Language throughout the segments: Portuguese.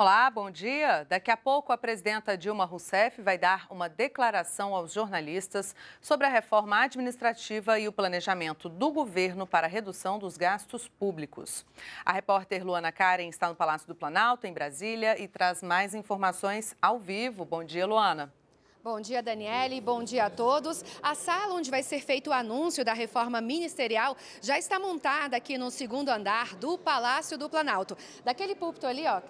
Olá, bom dia. Daqui a pouco, a presidenta Dilma Rousseff vai dar uma declaração aos jornalistas sobre a reforma administrativa e o planejamento do governo para a redução dos gastos públicos. A repórter Luana Karen está no Palácio do Planalto, em Brasília, e traz mais informações ao vivo. Bom dia, Luana. Bom dia, Daniele. Bom dia a todos. A sala onde vai ser feito o anúncio da reforma ministerial já está montada aqui no segundo andar do Palácio do Planalto. Daquele púlpito ali, ó,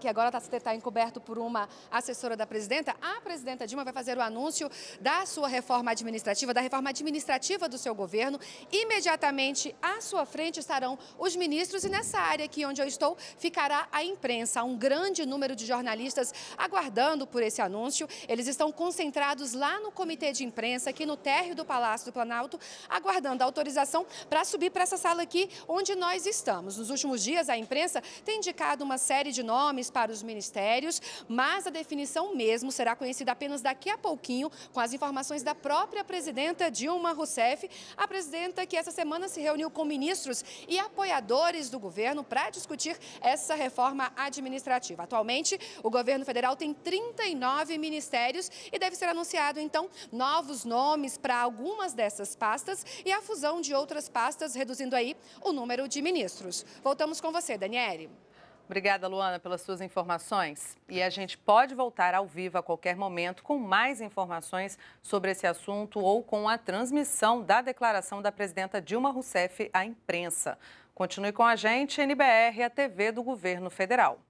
que agora está tá encoberto por uma assessora da presidenta, a presidenta Dilma vai fazer o anúncio da sua reforma administrativa, da reforma administrativa do seu governo. Imediatamente à sua frente estarão os ministros e nessa área aqui onde eu estou ficará a imprensa. Um grande número de jornalistas aguardando por esse anúncio. Eles estão com concentrados lá no comitê de imprensa, aqui no térreo do Palácio do Planalto, aguardando a autorização para subir para essa sala aqui onde nós estamos. Nos últimos dias, a imprensa tem indicado uma série de nomes para os ministérios, mas a definição mesmo será conhecida apenas daqui a pouquinho, com as informações da própria presidenta Dilma Rousseff, a presidenta que essa semana se reuniu com ministros e apoiadores do governo para discutir essa reforma administrativa. Atualmente, o governo federal tem 39 ministérios e deve ser anunciado, então, novos nomes para algumas dessas pastas e a fusão de outras pastas, reduzindo aí o número de ministros. Voltamos com você, Daniele. Obrigada, Luana, pelas suas informações. E a gente pode voltar ao vivo a qualquer momento com mais informações sobre esse assunto ou com a transmissão da declaração da presidenta Dilma Rousseff à imprensa. Continue com a gente, NBR, a TV do Governo Federal.